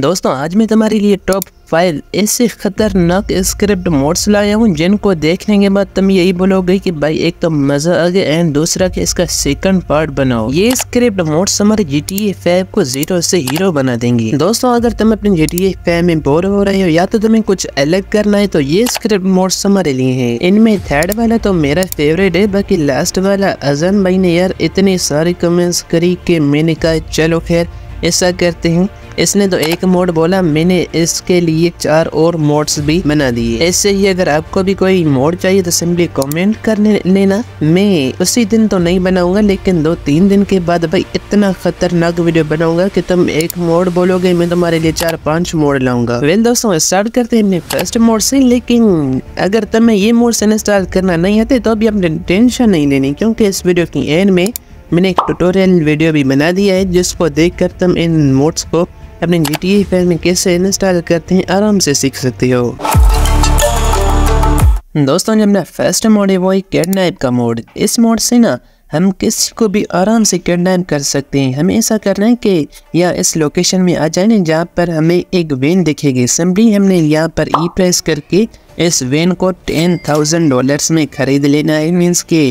दोस्तों आज मैं तुम्हारे लिए टॉप फाइव ऐसे खतरनाक स्क्रिप्ट मोड्स लाया हूँ जिनको देखने के बाद तुम यही बोलोगे कि भाई एक तो मज़ा आ गया एंड दूसरा कि इसका सेकंड पार्ट बनाओ ये स्क्रिप्ट मोड्स हमारे जी टी ए फाइव को जीरो से हीरो बना देंगे दोस्तों अगर तुम अपने जी टी ए फाइव में बोर हो रहे हो या तो तुम्हें कुछ अलग करना है तो ये स्क्रिप्ट मोड्स हमारे लिए है इनमें थर्ड वाला तो मेरा फेवरेट है बाकी लास्ट वाला अजन भाई ने यार इतने सारे कमेंट्स करी की मैंने कहा चलो खैर ऐसा करते हैं इसने तो एक मोड बोला मैंने इसके लिए चार और मोड्स भी बना दिए ऐसे ही अगर आपको भी कोई मोड चाहिए तो सिंपली कमेंट करने लेना मैं उसी दिन तो नहीं बनाऊंगा लेकिन दो तीन दिन के बाद भाई इतना खतरनाक वीडियो बनाऊंगा कि तुम एक मोड बोलोगे मैं तुम्हारे लिए चार पांच मोड लाऊंगा वेल दोस्तों स्टार्ट करते हैं अपने फर्स्ट मोड से लेकिन अगर तुम्हें ये मोड से इंस्टॉल करना नहीं आते तो भी अपने टेंशन नहीं लेनी क्योंकि इस वीडियो की एंड में मैंने एक ट्यूटोरियल वीडियो भी बना दिया है जिसको देखकर तुम इन मोड्स को अपने जी टी फाइव में कैसे इंस्टॉल करते हैं आराम से सीख सकते हो दोस्तों ये अपना फर्स्ट मोड है वो है किडनैप का मोड इस मोड से ना हम किसी को भी आराम से किडनैप कर सकते हैं हमें ऐसा करना है कि या इस लोकेशन में आ जाए ना जहाँ पर हमें एक वेन दिखेगी सिंपली हमने यहाँ पर ई प्रेस करके इस वेन को टेन थाउजेंड डॉलर्स में ख़रीद लेना है मीन्स के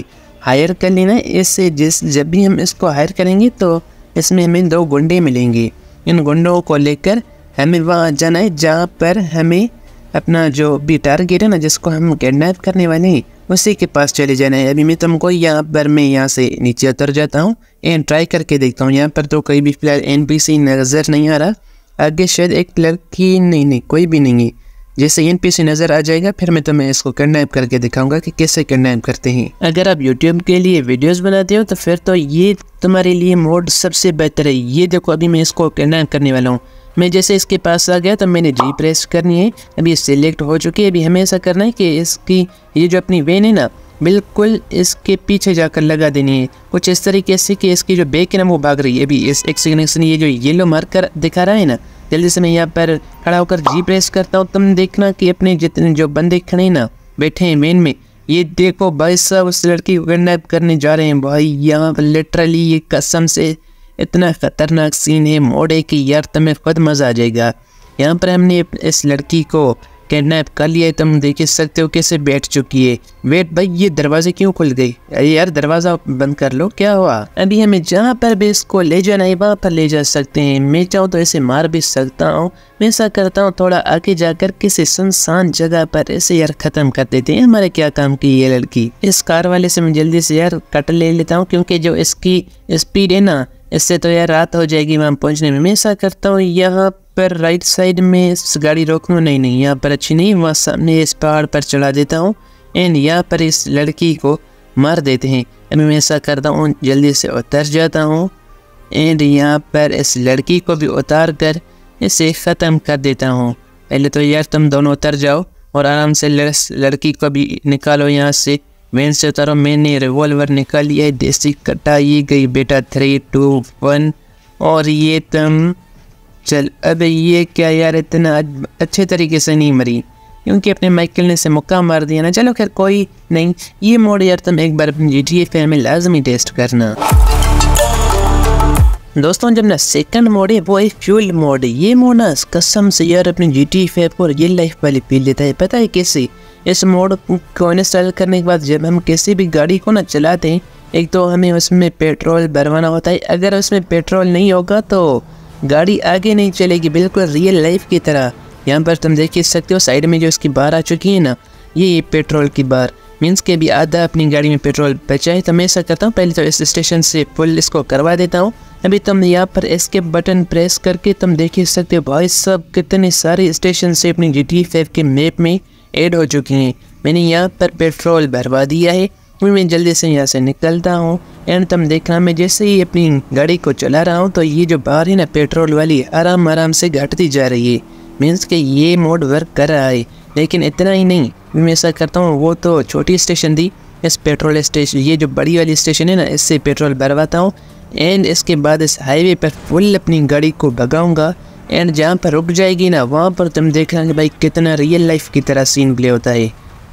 हायर कर लेना है इससे जिस जब भी हम इसको हायर करेंगे तो इसमें हमें दो गुंडे मिलेंगे इन गुंडों को लेकर हमें वहाँ जाना है जहाँ पर हमें अपना जो भी टारगेट है ना जिसको हम किडनैप करने वाले हैं उसी के पास चले जाना है अभी मैं तुमको यहाँ पर मैं यहाँ से नीचे उतर जाता हूँ एंड ट्राई करके देखता हूँ यहाँ पर तो कोई भी प्लेयर एन नज़र नहीं आ रहा आगे शायद एक की नहीं नहीं कोई भी नहीं है जैसे एन पी नज़र आ जाएगा फिर मैं तुम्हें इसको किडनैप करके दिखाऊंगा कि कैसे किडनैप करते हैं अगर आप यूट्यूब के लिए वीडियोस बनाते हो तो फिर तो ये तुम्हारे लिए मोड सबसे बेहतर है ये देखो अभी मैं इसको किडनैप करने वाला हूँ मैं जैसे इसके पास आ गया तो मैंने जी प्रेस करनी है अभी सिलेक्ट हो चुकी है अभी हमें ऐसा करना है कि इसकी ये जो अपनी वेन है ना बिल्कुल इसके पीछे जाकर लगा देनी है कुछ इस तरीके से कि इसकी जो बेक है ना वो भाग रही है अभी इस एक सेकंड ये जो येलो मार्कर दिखा रहा है ना जल्दी से मैं यहाँ पर खड़ा होकर जी प्रेस करता हूँ तुम देखना कि अपने जितने जो बंदे खड़े ना बैठे हैं मेन में ये देखो भाई साहब उस लड़की को किडनेप करने जा रहे हैं भाई यहाँ पर लिटरली ये कसम से इतना ख़तरनाक सीन है मोड़े कि यार तुम्हें खुद मज़ा आ जाएगा यहाँ पर हमने इस लड़की को किडनैप कर लिया है तुम देख ही सकते हो कैसे बैठ चुकी है वेट भाई ये दरवाजे क्यों खुल गई अरे यार दरवाज़ा बंद कर लो क्या हुआ अभी हमें जहाँ पर भी इसको ले जाना है वहाँ पर ले जा सकते हैं मैं चाहूँ तो इसे मार भी सकता हूँ मैं ऐसा करता हूँ थोड़ा आगे जाकर किसी सुनसान जगह पर इसे यार ख़त्म कर देते हैं हमारे क्या काम की ये लड़की इस कार वाले से मैं जल्दी से यार कट ले लेता हूँ क्योंकि जो इसकी स्पीड है ना इससे तो यार रात हो जाएगी वहाँ पहुँचने में मैं ऐसा करता हूँ यहाँ पर राइट साइड में गाड़ी लूँ नहीं नहीं यहाँ पर अच्छी नहीं वहाँ सामने इस पहाड़ पर चढ़ा देता हूँ एंड यहाँ पर इस लड़की को मार देते हैं मैं ऐसा करता हूँ जल्दी से उतर जाता हूँ एंड यहाँ पर इस लड़की को भी उतार कर इसे ख़त्म कर देता हूँ पहले तो यार तुम दोनों उतर जाओ और आराम से लड़की को भी निकालो यहाँ से वैन से उतारो मैंने रिवॉल्वर निकाल लिया है देसी कटाई गई बेटा थ्री टू वन और ये तुम चल अब ये क्या यार इतना अच्छे तरीके से नहीं मरी क्योंकि अपने माइकल ने से मुक्का मार दिया ना चलो खैर कोई नहीं ये मोड यार तुम एक बार अपनी जी टी एफ में लाजमी टेस्ट करना दोस्तों जब ना सेकंड मोड है वो है फ्यूल मोड ये मोड ना कसम से यार अपनी जी टी एफ को रियल लाइफ वाली पी लेता है पता है कैसे इस मोड को इंस्टॉल करने के बाद जब हम किसी भी गाड़ी को ना चलाते हैं एक तो हमें उसमें पेट्रोल भरवाना होता है अगर उसमें पेट्रोल नहीं होगा तो गाड़ी आगे नहीं चलेगी बिल्कुल रियल लाइफ की तरह यहाँ पर तुम देख सकते हो साइड में जो इसकी बार आ चुकी है ना ये पेट्रोल की बार मीन्स के भी आधा अपनी गाड़ी में पेट्रोल बचाए तो मैं ऐसा करता हूँ पहले तो इस स्टेशन से फुल इसको करवा देता हूँ अभी तुम यहाँ पर एस्केप बटन प्रेस करके तुम देख ही सकते हो भाई सब कितने सारे स्टेशन से अपनी जी टी के मैप में एड हो चुके हैं मैंने यहाँ पर पेट्रोल भरवा दिया है फिर मैं जल्दी से यहाँ से निकलता हूँ एंड तुम देख रहा मैं जैसे ही अपनी गाड़ी को चला रहा हूँ तो ये जो बाहर है ना पेट्रोल वाली आराम आराम से घटती जा रही है मीन्स कि ये मोड वर्क कर रहा है लेकिन इतना ही नहीं मैं ऐसा करता हूँ वो तो छोटी स्टेशन थी इस पेट्रोल स्टेशन ये जो बड़ी वाली स्टेशन है ना इससे पेट्रोल भरवाता हूँ एंड इसके बाद इस हाईवे पर फुल अपनी गाड़ी को भगाऊँगा एंड जहाँ पर रुक जाएगी ना वहाँ पर तुम देख रहे भाई कितना रियल लाइफ की तरह सीन प्ले होता है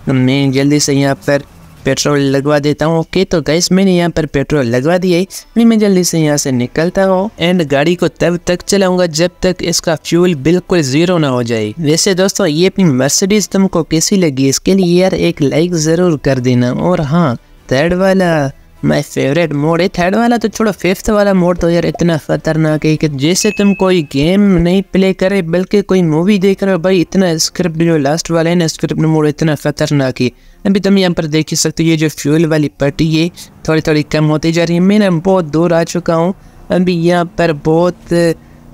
मैं जल्दी से यहाँ पर पेट्रोल लगवा देता हूँ ओके तो गैस मैंने यहाँ पर पेट्रोल लगवा दिए फिर मैं जल्दी से यहाँ से निकलता हूँ एंड गाड़ी को तब तक चलाऊंगा जब तक इसका फ्यूल बिल्कुल जीरो ना हो जाए वैसे दोस्तों ये अपनी मर्सिडीज तुमको कैसी लगी इसके लिए यार एक लाइक ज़रूर कर देना और हाँ थर्ड वाला माई फेवरेट मोड है थर्ड वाला तो छोड़ो फिफ्थ वाला मोड तो यार इतना ख़तरनाक है कि जैसे तुम कोई गेम नहीं प्ले करे बल्कि कोई मूवी देख रहे हो भाई इतना स्क्रिप्ट जो लास्ट वाला है ना स्क्रिप्ट मोड इतना ख़तरनाक है अभी तुम यहाँ पर देख ही सकते हो ये जो फ्यूल वाली पट्टी है थोड़ी थोड़ी कम होती जा रही है मैं बहुत दूर आ चुका हूँ अभी यहाँ पर बहुत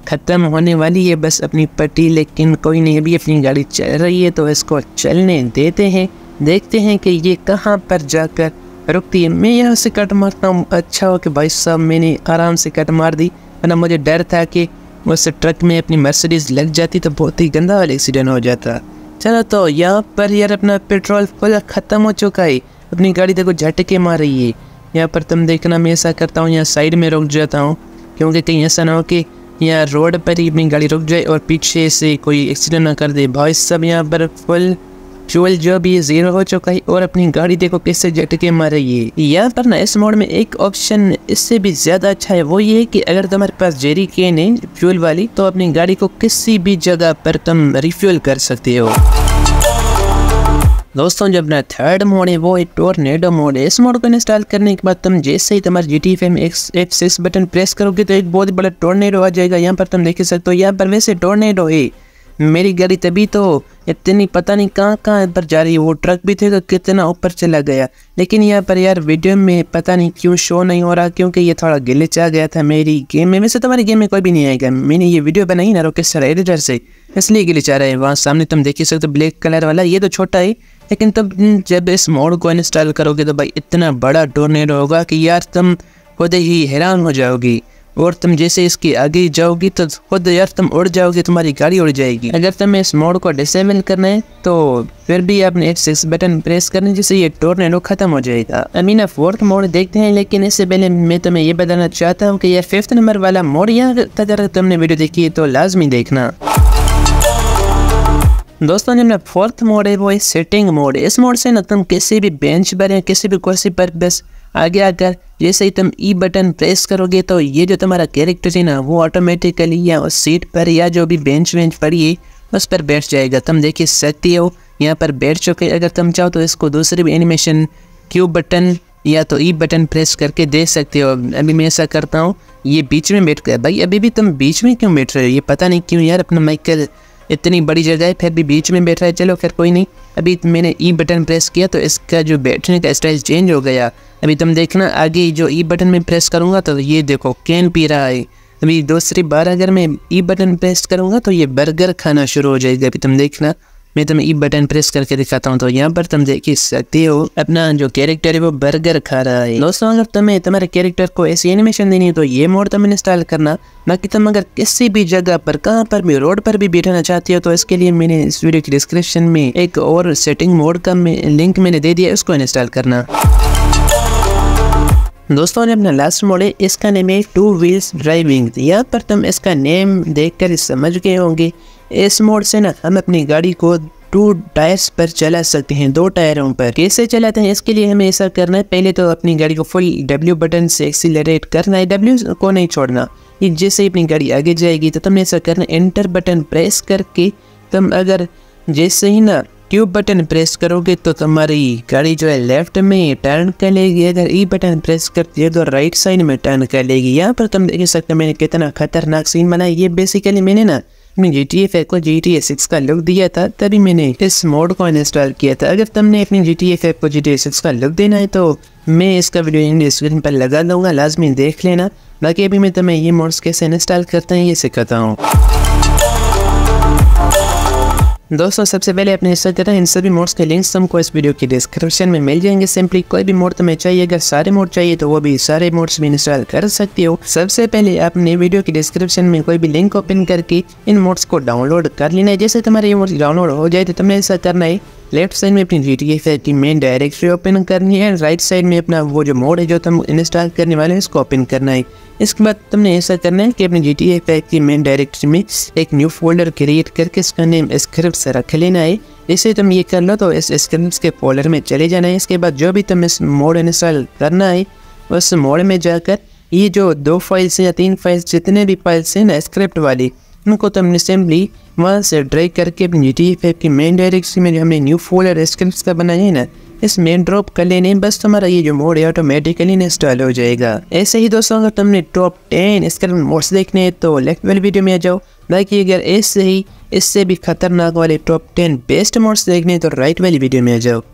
ख़त्म होने वाली है बस अपनी पट्टी लेकिन कोई नहीं अभी अपनी गाड़ी चल रही है तो इसको चलने देते हैं देखते हैं कि ये कहाँ पर जाकर रुकती है मैं यहाँ से कट मारता हूँ अच्छा हो कि भाई साहब मैंने आराम से कट मार दी वरना मुझे डर था कि उस ट्रक में अपनी मर्सिडीज़ लग जाती तो बहुत ही गंदा वाला एक्सीडेंट हो जाता चलो तो यहाँ पर यार अपना पेट्रोल फुल ख़त्म हो चुका है अपनी गाड़ी देखो झटके मार रही है यहाँ पर तुम देखना मैं ऐसा करता हूँ यहाँ साइड में रुक जाता हूँ क्योंकि कहीं ऐसा ना हो कि यहाँ रोड पर ही अपनी गाड़ी रुक जाए और पीछे से कोई एक्सीडेंट ना कर दे भाई सब यहाँ पर फुल शोएल जो भी जीरो हो चुका है और अपनी गाड़ी देखो कैसे झटके मार रही है यहाँ पर ना इस मोड में एक ऑप्शन इससे भी ज्यादा अच्छा है वो ये है कि अगर तुम्हारे पास जेरी केन है फ्यूल वाली तो अपनी गाड़ी को किसी भी जगह पर तुम रिफ्यूल कर सकते हो दोस्तों जब ना थर्ड मोड है वो है टोर्नेडो मोड है इस मोड को इंस्टॉल करने के बाद तुम जैसे ही तुम्हारे G T F M F six button press करोगे तो एक बहुत बड़ा टोर्नेडो आ जाएगा यहाँ पर तुम देख सकते हो यहाँ पर वैसे टोर्नेडो है मेरी गाड़ी तभी तो इतनी पता नहीं कहाँ कहाँ पर जा रही है वो ट्रक भी थे तो कितना ऊपर चला गया लेकिन यहाँ पर यार वीडियो में पता नहीं क्यों शो नहीं हो रहा क्योंकि ये थोड़ा गिले आ गया था मेरी गेम में वैसे तुम्हारी गेम में कोई भी नहीं आएगा मैंने ये वीडियो बनाई ना रोके सर एडिटर से इसलिए गिले आ रहा है वहाँ सामने तुम देख ही सकते ब्लैक कलर वाला ये तो छोटा ही लेकिन तुम जब इस मोड को इंस्टॉल करोगे तो भाई इतना बड़ा टोर्नेडो होगा कि यार तुम खुद ही हैरान हो जाओगी और तुम जैसे इसके आगे जाओगी तो खुद यार तुम उड़ जाओगे तुम्हारी गाड़ी उड़ जाएगी अगर तुम्हें इस मोड को डिसेबल करना है तो फिर भी आपने एट सिक्स बटन प्रेस करने जिससे ये टोर्नेडो खत्म हो जाएगा अमीना फोर्थ मोड देखते हैं लेकिन इससे पहले मैं तुम्हें ये बताना चाहता हूँ कि यह फिफ्थ नंबर वाला मोड यहाँ अगर तुमने वीडियो देखी है तो लाजमी देखना दोस्तों जो फोर्थ मोड है वो है सेटिंग मोड इस मोड से ना तुम किसी भी बेंच पर या किसी भी कुर्सी पर बस आगे आकर जैसे ही तुम ई बटन प्रेस करोगे तो ये जो तुम्हारा कैरेक्टर है ना वो ऑटोमेटिकली या उस सीट पर या जो भी बेंच वेंच पड़ी है उस पर बैठ जाएगा तुम देखिए सकती हो यहाँ पर बैठ चुके अगर तुम चाहो तो इसको दूसरे भी एनिमेशन क्यू बटन या तो ई बटन प्रेस करके दे सकते हो अभी मैं ऐसा करता हूँ ये बीच में बैठ गया भाई अभी भी तुम बीच में क्यों बैठ रहे हो ये पता नहीं क्यों यार अपना माइकल इतनी बड़ी जगह है फिर भी बीच में बैठ रहा है चलो फिर कोई नहीं अभी मैंने ई बटन प्रेस किया तो इसका जो बैठने का स्टाइल चेंज हो गया अभी तुम देखना आगे जो ई e बटन में प्रेस करूँगा तो ये देखो कैन पी रहा है अभी दूसरी बार अगर मैं ई बटन प्रेस करूँगा तो ये बर्गर खाना शुरू हो जाएगा अभी तुम देखना मैं तुम्हें ई बटन प्रेस करके दिखाता हूँ तो यहाँ पर तुम देख ही सकते हो अपना जो कैरेक्टर है वो बर्गर खा रहा है दोस्तों अगर तुम्हें तुम्हारे कैरेक्टर को ऐसी एनिमेशन देनी है तो ये मोड तुम्हें इंस्टॉल करना बाकी तुम अगर किसी भी जगह पर कहाँ पर भी रोड पर भी बैठना चाहती हो तो इसके लिए मैंने इस वीडियो के डिस्क्रिप्शन में एक और सेटिंग मोड का लिंक मैंने दे दिया उसको इंस्टॉल करना दोस्तों ने अपना लास्ट मोड है इसका नेम है टू व्हील्स ड्राइविंग यहाँ पर तुम इसका नेम देखकर कर समझ गए होंगे इस मोड से ना हम अपनी गाड़ी को टू टायर्स पर चला सकते हैं दो टायरों पर कैसे चलाते हैं इसके लिए हमें ऐसा करना है पहले तो अपनी गाड़ी को फुल डब्ल्यू बटन से एक्सीलरेट करना है डब्ल्यू को नहीं छोड़ना ये जैसे ही अपनी गाड़ी आगे जाएगी तो तुमने ऐसा करना एंटर बटन प्रेस करके तुम अगर जैसे ही ना ट्यूब बटन प्रेस करोगे तो तुम्हारी गाड़ी जो है लेफ्ट में टर्न कर लेगी अगर ई बटन प्रेस करती है तो राइट साइड में टर्न कर लेगी यहाँ पर तुम देख सकते हो मैंने कितना खतरनाक सीन बनाया ये बेसिकली मैंने ना में जी टी एफ को जी टी ए सिक्स का लुक दिया था तभी मैंने इस मोड को इंस्टॉल किया था अगर तुमने अपनी जी टी एफ को जी टी ए सिक्स का लुक देना है तो मैं इसका वीडियो डिस्क्रिप्शन पर लगा दूंगा लाजमी देख लेना बाकी अभी मैं तुम्हें ये मोड्स कैसे इंस्टॉल करते हैं ये सिखाता हूँ दोस्तों सबसे पहले अपने हिस्सा देता है इन सभी मोड्स के लिंक्स तुमको इस वीडियो के डिस्क्रिप्शन में मिल जाएंगे सिंपली कोई भी मोड तुम्हें चाहिए अगर सारे मोड चाहिए तो वो भी सारे मोड्स भी इंस्टॉल कर सकते हो सबसे पहले अपने वीडियो के डिस्क्रिप्शन में कोई भी लिंक ओपन करके इन मोड्स को डाउनलोड कर लेना है जैसे तुम्हारे ये मोड्स डाउनलोड हो जाए तो तुम्हें ऐसा करना है लेफ्ट साइड में अपनी जी की मेन डायरेक्टरी ओपन करनी है राइट साइड में अपना वो जो मोड है जो तुम इंस्टॉल करने वाले हैं इसको ओपन करना है इसके बाद तुमने ऐसा करना है कि अपने जी टी की मेन डायरेक्टरी में एक न्यू फोल्डर क्रिएट करके इसका नेम स्क्रिप्ट रख लेना है इसे तुम ये कर लो तो इस स्क्रिप्ट के फोल्डर में चले जाना है इसके बाद जो भी तुम इस मोड इंस्टॉल करना है उस मोड में जाकर ये जो दो फाइल्स हैं या तीन फाइल्स जितने भी फाइल्स हैं ना स्क्रिप्ट वाली उनको तो हमने सिंपली वहाँ से ड्राई करके अपनी एफ एफ e की मेन डायरेक्शन में जो हमने न्यू फोल्डर स्क्रिप्ट का बनाया है ना इस मेन ड्रॉप कर लेने बस तुम्हारा ये जो मोड है ऑटोमेटिकली इंस्टॉल हो जाएगा ऐसे ही दोस्तों अगर तुमने टॉप टेन स्क्रिप्ट मोड्स देखने हैं तो लेफ्ट वाली वीडियो में आ जाओ बाकी अगर ऐसे ही इससे भी खतरनाक वाले टॉप टेन बेस्ट मोड्स देखने तो राइट वाली वीडियो में आ जाओ